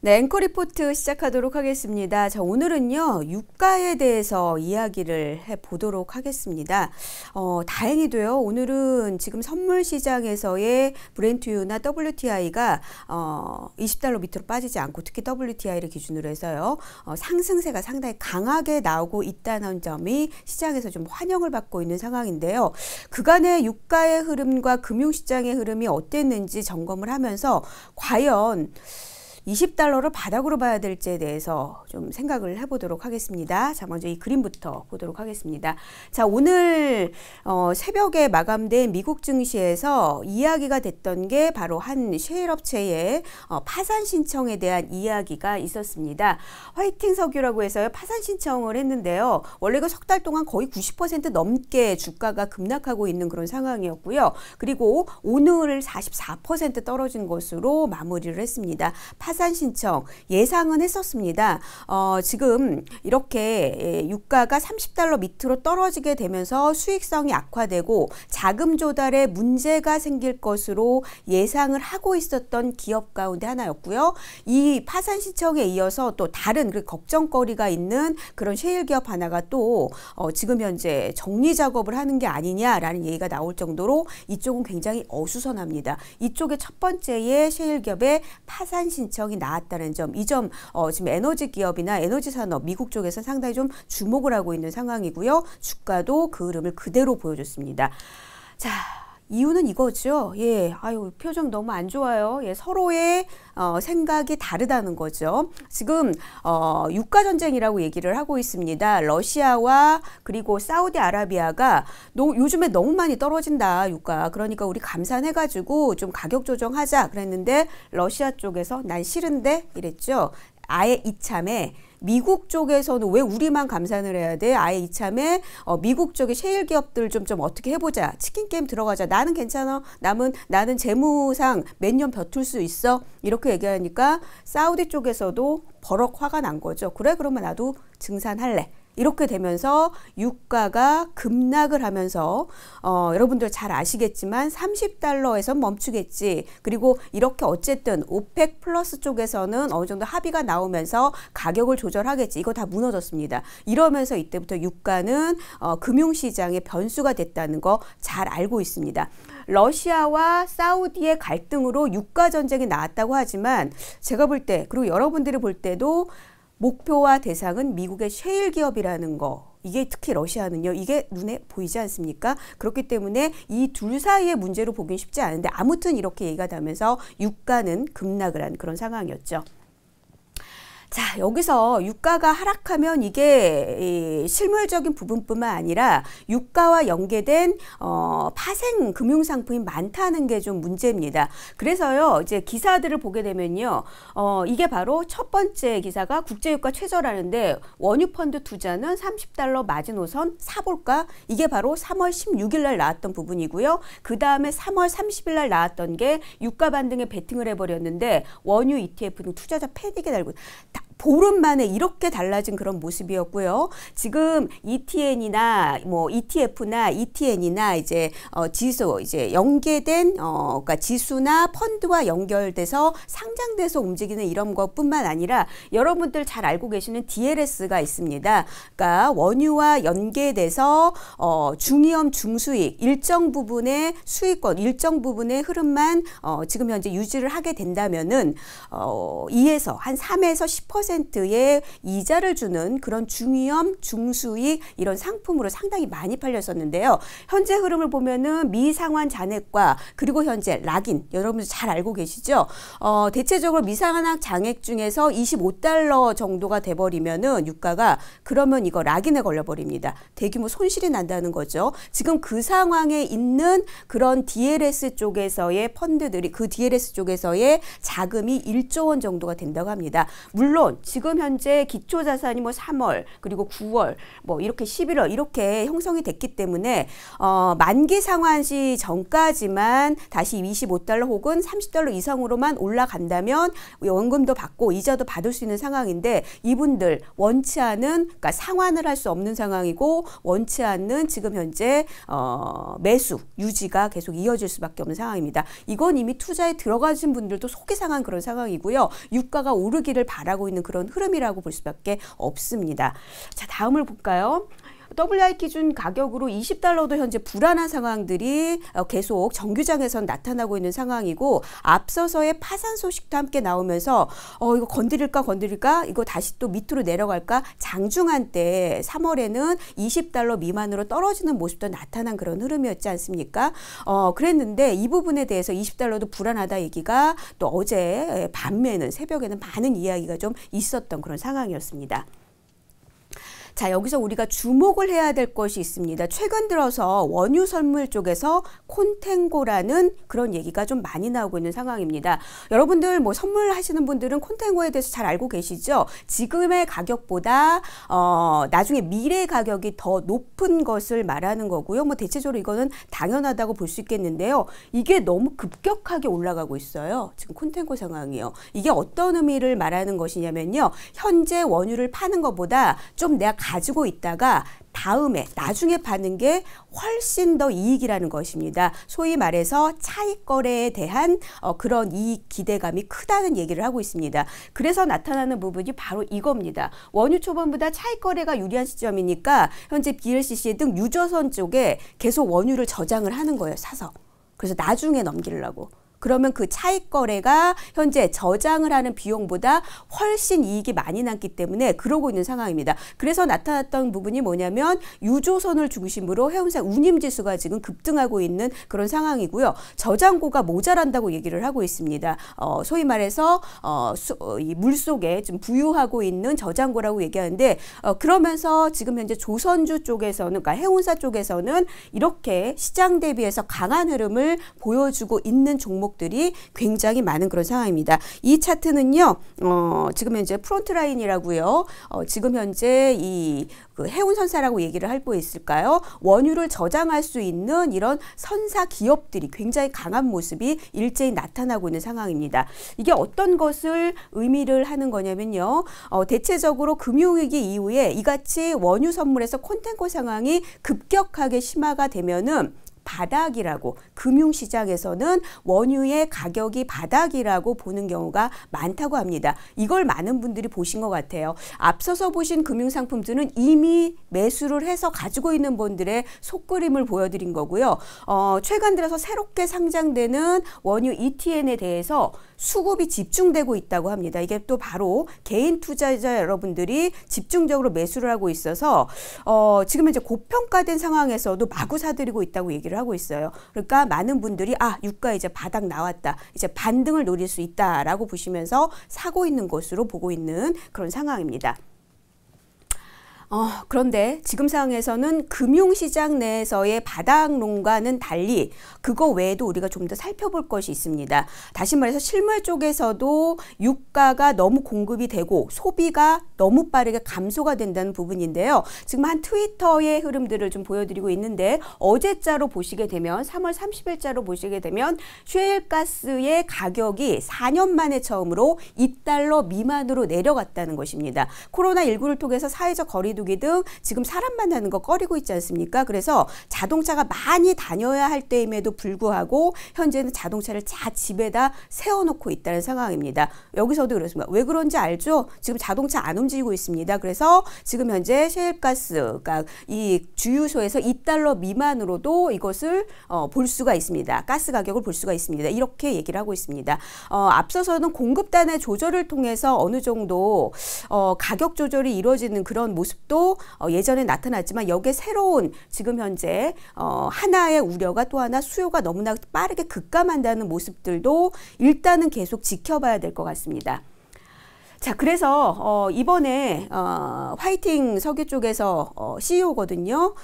네, 앵커 리포트 시작하도록 하겠습니다. 자, 오늘은요, 유가에 대해서 이야기를 해 보도록 하겠습니다. 어, 다행히도요, 오늘은 지금 선물 시장에서의 브랜트유나 WTI가 어, 20달러 밑으로 빠지지 않고 특히 WTI를 기준으로 해서요, 어, 상승세가 상당히 강하게 나오고 있다는 점이 시장에서 좀 환영을 받고 있는 상황인데요. 그간의 유가의 흐름과 금융시장의 흐름이 어땠는지 점검을 하면서 과연 20달러를 바닥으로 봐야 될지에 대해서 좀 생각을 해보도록 하겠습니다. 자, 먼저 이 그림부터 보도록 하겠습니다. 자, 오늘 어, 새벽에 마감된 미국 증시에서 이야기가 됐던 게 바로 한 쉐일업체의 어, 파산 신청에 대한 이야기가 있었습니다. 화이팅 석유라고 해서요. 파산 신청을 했는데요. 원래 그 석 달 동안 거의 90% 넘게 주가가 급락하고 있는 그런 상황이었고요. 그리고 오늘 44% 떨어진 것으로 마무리를 했습니다. 파산 파산 신청 예상은 했었습니다. 어, 지금 이렇게 예, 유가가 30달러 밑으로 떨어지게 되면서 수익성이 악화되고 자금 조달에 문제가 생길 것으로 예상을 하고 있었던 기업 가운데 하나였고요. 이 파산 신청에 이어서 또 다른 그 걱정거리가 있는 그런 쉐일 기업 하나가 또 어, 지금 현재 정리 작업을 하는 게 아니냐라는 얘기가 나올 정도로 이쪽은 굉장히 어수선합니다. 이쪽의 첫 번째의 쉐일 기업의 파산 신청 지적이 나왔다는 점, 이 점 어, 지금 에너지 기업이나 에너지 산업 미국 쪽에서 상당히 좀 주목을 하고 있는 상황이고요. 주가도 그 흐름을 그대로 보여줬습니다. 자. 이유는 이거죠. 예, 아유 표정 너무 안 좋아요. 예, 서로의 어, 생각이 다르다는 거죠. 지금 어, 유가 전쟁이라고 얘기를 하고 있습니다. 러시아와 그리고 사우디아라비아가 너, 요즘에 너무 많이 떨어진다 유가 그러니까 우리 감산해가지고 좀 가격 조정하자 그랬는데 러시아 쪽에서 난 싫은데 이랬죠 아예 이참에 미국 쪽에서는 왜 우리만 감산을 해야 돼? 아예 이참에 어, 미국 쪽의 셰일 기업들 좀, 좀 어떻게 해보자. 치킨 게임 들어가자. 나는 괜찮아. 남은 나는 재무상 몇 년 버틸 수 있어. 이렇게 얘기하니까 사우디 쪽에서도 버럭 화가 난 거죠. 그래 그러면 나도 증산할래. 이렇게 되면서 유가가 급락을 하면서 어, 여러분들 잘 아시겠지만 30달러에서 멈추겠지. 그리고 이렇게 어쨌든 오펙 플러스 쪽에서는 어느 정도 합의가 나오면서 가격을 조절하겠지. 이거 다 무너졌습니다. 이러면서 이때부터 유가는 어, 금융시장의 변수가 됐다는 거 잘 알고 있습니다. 러시아와 사우디의 갈등으로 유가 전쟁이 나왔다고 하지만 제가 볼 때 그리고 여러분들이 볼 때도 목표와 대상은 미국의 셰일 기업이라는 거. 이게 특히 러시아는요. 이게 눈에 보이지 않습니까? 그렇기 때문에 이 둘 사이의 문제로 보긴 쉽지 않은데 아무튼 이렇게 얘기가 되면서 유가는 급락을 한 그런 상황이었죠. 자, 여기서 유가가 하락하면 이게 이 실물적인 부분뿐만 아니라 유가와 연계된 어, 파생 금융 상품이 많다는 게 좀 문제입니다. 그래서요, 이제 기사들을 보게 되면요, 어, 이게 바로 첫 번째 기사가 국제유가 최저라는데 원유펀드 투자는 30달러 마지노선 사볼까? 이게 바로 3월 16일 날 나왔던 부분이고요. 그 다음에 3월 30일 날 나왔던 게 유가 반등에 베팅을 해버렸는데 원유 ETF 는 투자자 패닉에 달고 した 보름 만에 이렇게 달라진 그런 모습이었고요. 지금 ETN이나 뭐 ETF나 ETN이나 이제 어, 지수 이제 연계된 어, 그러니까 지수나 펀드와 연결돼서 상장돼서 움직이는 이런 것뿐만 아니라 여러분들 잘 알고 계시는 DLS가 있습니다. 그러니까 원유와 연계돼서 어, 중위험 중수익 일정 부분의 수익권 일정 부분의 흐름만 어, 지금 현재 유지를 하게 된다면은 어, 2에서 한 3에서 10% 1의 이자를 주는 그런 중위험, 중수익 이런 상품으로 상당히 많이 팔렸었는데요. 현재 흐름을 보면은 미상환 잔액과 그리고 현재 락인 여러분들 잘 알고 계시죠? 어, 대체적으로 미상환 잔액 중에서 25달러 정도가 돼버리면은 유가가 그러면 이거 락인에 걸려버립니다. 대규모 손실이 난다는 거죠. 지금 그 상황에 있는 그런 DLS 쪽에서의 펀드들이 그 DLS 쪽에서의 자금이 1조 원 정도가 된다고 합니다. 물론 지금 현재 기초 자산이 뭐 3월 그리고 9월 뭐 이렇게 11월 이렇게 형성이 됐기 때문에 어 만기 상환 시 전까지만 다시 25달러 혹은 30달러 이상으로만 올라간다면 원금도 받고 이자도 받을 수 있는 상황인데 이분들 원치 않은 그러니까 상환을 할 수 없는 상황이고 원치 않는 지금 현재 어 매수 유지가 계속 이어질 수밖에 없는 상황입니다. 이건 이미 투자에 들어가신 분들도 속이 상한 그런 상황이고요. 유가가 오르기를 바라고 있는 그런 흐름이라고 볼 수밖에 없습니다. 자, 다음을 볼까요? WI 기준 가격으로 20달러도 현재 불안한 상황들이 어, 계속 정규장에선 나타나고 있는 상황이고 앞서서의 파산 소식도 함께 나오면서 어 이거 건드릴까 건드릴까 이거 다시 또 밑으로 내려갈까 장중한 때 3월에는 20달러 미만으로 떨어지는 모습도 나타난 그런 흐름이었지 않습니까? 어 그랬는데 이 부분에 대해서 20달러도 불안하다 얘기가 또 어제 예, 밤에는 새벽에는 많은 이야기가 좀 있었던 그런 상황이었습니다. 자, 여기서 우리가 주목을 해야 될 것이 있습니다. 최근 들어서 원유 선물 쪽에서 콘탱고라는 그런 얘기가 좀 많이 나오고 있는 상황입니다. 여러분들 뭐 선물하시는 분들은 콘탱고에 대해서 잘 알고 계시죠? 지금의 가격보다 어, 나중에 미래 가격이 더 높은 것을 말하는 거고요. 뭐 대체적으로 이거는 당연하다고 볼 수 있겠는데요. 이게 너무 급격하게 올라가고 있어요. 지금 콘탱고 상황이요. 이게 어떤 의미를 말하는 것이냐면요. 현재 원유를 파는 것보다 좀 내가 가지고 있다가 다음에 나중에 파는 게 훨씬 더 이익이라는 것입니다. 소위 말해서 차익 거래에 대한 어, 그런 이익 기대감이 크다는 얘기를 하고 있습니다. 그래서 나타나는 부분이 바로 이겁니다. 원유 초반보다 차익 거래가 유리한 시점이니까 현재 BLCC 등 유저선 쪽에 계속 원유를 저장을 하는 거예요. 사서. 그래서 나중에 넘기려고. 그러면 그 차익 거래가 현재 저장을 하는 비용보다 훨씬 이익이 많이 남기 때문에 그러고 있는 상황입니다. 그래서 나타났던 부분이 뭐냐면 유조선을 중심으로 해운사 운임 지수가 지금 급등하고 있는 그런 상황이고요. 저장고가 모자란다고 얘기를 하고 있습니다. 어, 소위 말해서 어, 수, 어, 이 물속에 좀 부유하고 있는 저장고라고 얘기하는데 어, 그러면서 지금 현재 조선주 쪽에서는 그러니까 해운사 쪽에서는 이렇게 시장 대비해서 강한 흐름을 보여주고 있는 종목 종목들이 굉장히 많은 그런 상황입니다. 이 차트는요. 어, 지금 현재 프론트라인이라고요. 어, 지금 현재 이그 해운선사라고 얘기를 할고 있을까요? 원유를 저장할 수 있는 이런 선사 기업들이 굉장히 강한 모습이 일제히 나타나고 있는 상황입니다. 이게 어떤 것을 의미를 하는 거냐면요. 어, 대체적으로 금융위기 이후에 이같이 원유 선물에서 콘텐코 상황이 급격하게 심화가 되면은 바닥이라고 금융시장에서는 원유의 가격이 바닥이라고 보는 경우가 많다고 합니다. 이걸 많은 분들이 보신 것 같아요. 앞서서 보신 금융상품들은 이미 매수를 해서 가지고 있는 분들의 속그림을 보여드린 거고요. 어, 최근 들어서 새롭게 상장되는 원유 ETN에 대해서 수급이 집중되고 있다고 합니다. 이게 또 바로 개인 투자자 여러분들이 집중적으로 매수를 하고 있어서 어, 지금 이제 고평가된 상황에서도 마구 사들이고 있다고 얘기를 하고 있어요. 그러니까 많은 분들이 아 유가 이제 바닥 나왔다. 이제 반등을 노릴 수 있다라고 보시면서 사고 있는 것으로 보고 있는 그런 상황입니다. 어, 그런데 지금 상황에서는 금융시장 내에서의 바닥론과는 달리 그거 외에도 우리가 좀 더 살펴볼 것이 있습니다. 다시 말해서 실물 쪽에서도 유가가 너무 공급이 되고 소비가 너무 빠르게 감소가 된다는 부분인데요. 지금 한 트위터의 흐름들을 좀 보여드리고 있는데 어제자로 보시게 되면 3월 30일자로 보시게 되면 쉐일가스의 가격이 4년 만에 처음으로 2달러 미만으로 내려갔다는 것입니다. 코로나19를 통해서 사회적 거리 기득기득 지금 사람 만나는 거 꺼리고 있지 않습니까? 그래서 자동차가 많이 다녀야 할 때임에도 불구하고 현재는 자동차를 다 집에다 세워놓고 있다는 상황입니다. 여기서도 그렇습니다. 왜 그런지 알죠? 지금 자동차 안 움직이고 있습니다. 그래서 지금 현재 셰일가스, 그러니까 이 주유소에서 2달러 미만으로도 이것을 어, 볼 수가 있습니다. 가스 가격을 볼 수가 있습니다. 이렇게 얘기를 하고 있습니다. 어, 앞서서는 공급단의 조절을 통해서 어느 정도 어, 가격 조절이 이루어지는 그런 모습 또 어, 예전에 나타났지만 여기에 새로운 지금 현재 어, 하나의 우려가 또 하나 수요가 너무나 빠르게 급감한다는 모습들도 일단은 계속 지켜봐야 될 것 같습니다. 자, 그래서 어, 이번에 어, 화이팅 석유 쪽에서 어, CEO거든요.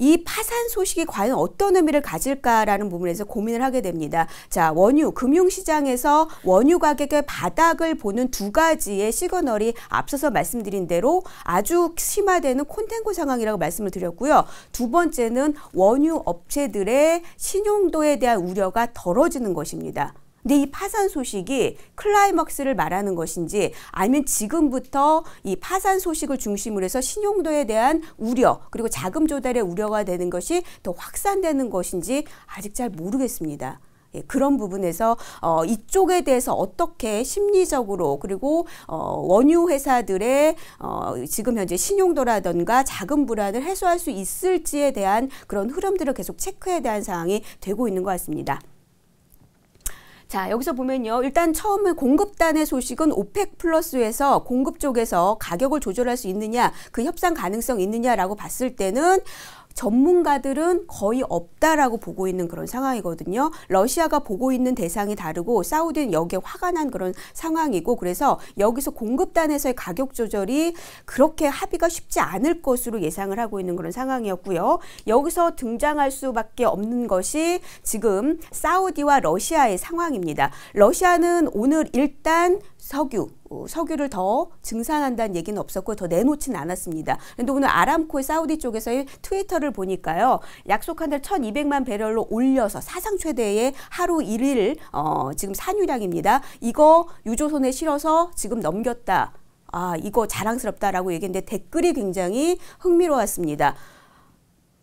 이 파산 소식이 과연 어떤 의미를 가질까라는 부분에서 고민을 하게 됩니다. 자, 원유, 금융시장에서 원유 가격의 바닥을 보는 두 가지의 시그널이 앞서서 말씀드린 대로 아주 심화되는 콘텐고 상황이라고 말씀을 드렸고요. 두 번째는 원유 업체들의 신용도에 대한 우려가 덜어지는 것입니다. 근데 이 파산 소식이 클라이막스를 말하는 것인지 아니면 지금부터 이 파산 소식을 중심으로 해서 신용도에 대한 우려 그리고 자금 조달의 우려가 되는 것이 더 확산되는 것인지 아직 잘 모르겠습니다. 예, 그런 부분에서 어, 이쪽에 대해서 어떻게 심리적으로 그리고 어, 원유 회사들의 어, 지금 현재 신용도라든가 자금 불안을 해소할 수 있을지에 대한 그런 흐름들을 계속 체크에 대한 상황이 되고 있는 것 같습니다. 자, 여기서 보면요. 일단 처음에 공급단의 소식은 오펙 플러스에서 공급 쪽에서 가격을 조절할 수 있느냐, 그 협상 가능성 있느냐라고 봤을 때는 전문가들은 거의 없다라고 보고 있는 그런 상황이거든요. 러시아가 보고 있는 대상이 다르고 사우디는 여기에 화가 난 그런 상황이고 그래서 여기서 공급단에서의 가격 조절이 그렇게 합의가 쉽지 않을 것으로 예상을 하고 있는 그런 상황이었고요. 여기서 등장할 수밖에 없는 것이 지금 사우디와 러시아의 상황입니다. 러시아는 오늘 일단 석유, 어, 석유를 더 증산한다는 얘기는 없었고 더 내놓진 않았습니다. 그런데 오늘 아람코의 사우디 쪽에서의 트위터를 보니까요. 약속한 대 1200만 배럴로 올려서 사상 최대의 하루 1일 어, 지금 산유량입니다. 이거 유조선에 실어서 지금 넘겼다. 아, 이거 자랑스럽다라고 얘기했는데 댓글이 굉장히 흥미로웠습니다.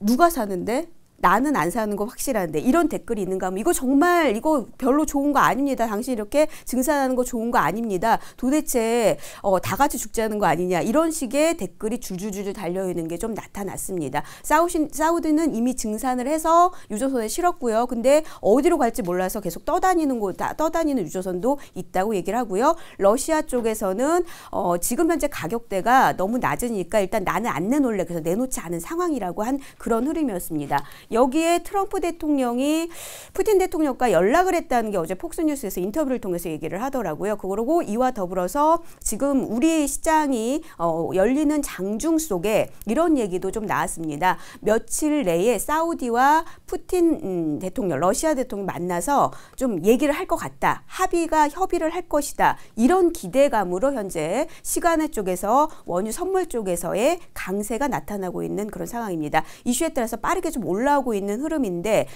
누가 사는데? 나는 안 사는 거 확실한데 이런 댓글이 있는가 하면 이거 정말 이거 별로 좋은 거 아닙니다. 당신 이렇게 증산하는 거 좋은 거 아닙니다. 도대체 어, 다 같이 죽자는 거 아니냐 이런 식의 댓글이 줄줄줄줄 달려 있는 게 좀 나타났습니다. 사우신, 사우드는 이미 증산을 해서 유조선에 실었고요. 근데 어디로 갈지 몰라서 계속 떠다니는 곳 떠다니는 유조선도 있다고 얘기를 하고요. 러시아 쪽에서는 어, 지금 현재 가격대가 너무 낮으니까 일단 나는 안 내놓을래 그래서 내놓지 않은 상황이라고 한 그런 흐름이었습니다. 여기에 트럼프 대통령이 푸틴 대통령과 연락을 했다는 게 어제 폭스뉴스에서 인터뷰를 통해서 얘기를 하더라고요. 그러고 이와 더불어서 지금 우리 시장이 어, 열리는 장중 속에 이런 얘기도 좀 나왔습니다. 며칠 내에 사우디와 푸틴 음, 대통령, 러시아 대통령 만나서 좀 얘기를 할 것 같다. 합의가 협의를 할 것이다. 이런 기대감으로 현재 시간의 쪽에서 원유 선물 쪽에서의 강세가 나타나고 있는 그런 상황입니다. 이슈에 따라서 빠르게 좀 올라오고 올라오고 있는 흐름인데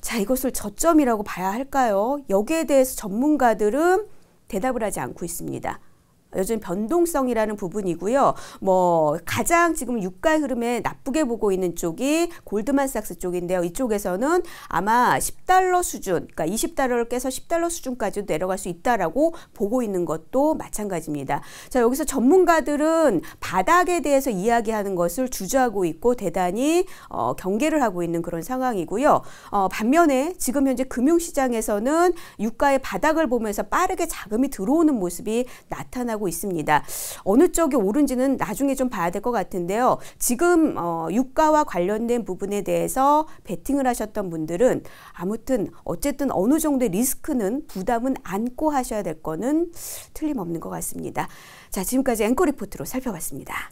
자 이것을 저점이라고 봐야 할까요? 여기에 대해서 전문가들은 대답을 하지 않고 있습니다. 요즘 변동성이라는 부분이고요. 뭐 가장 지금 유가 흐름에 나쁘게 보고 있는 쪽이 골드만삭스 쪽인데요. 이쪽에서는 아마 10달러 수준, 그러니까 20달러를 깨서 10달러 수준까지 내려갈 수 있다라고 보고 있는 것도 마찬가지입니다. 자, 여기서 전문가들은 바닥에 대해서 이야기하는 것을 주저하고 있고 대단히 어, 경계를 하고 있는 그런 상황이고요. 어, 반면에 지금 현재 금융시장에서는 유가의 바닥을 보면서 빠르게 자금이 들어오는 모습이 나타나고 나타고 있습니다. 어느 쪽이 오른지는 나중에 좀 봐야 될 것 같은데요. 지금 어, 유가와 관련된 부분에 대해서 베팅을 하셨던 분들은 아무튼 어쨌든 어느 정도의 리스크는 부담은 안고 하셔야 될 거는 틀림없는 것 같습니다. 자, 지금까지 앵커 리포트로 살펴봤습니다.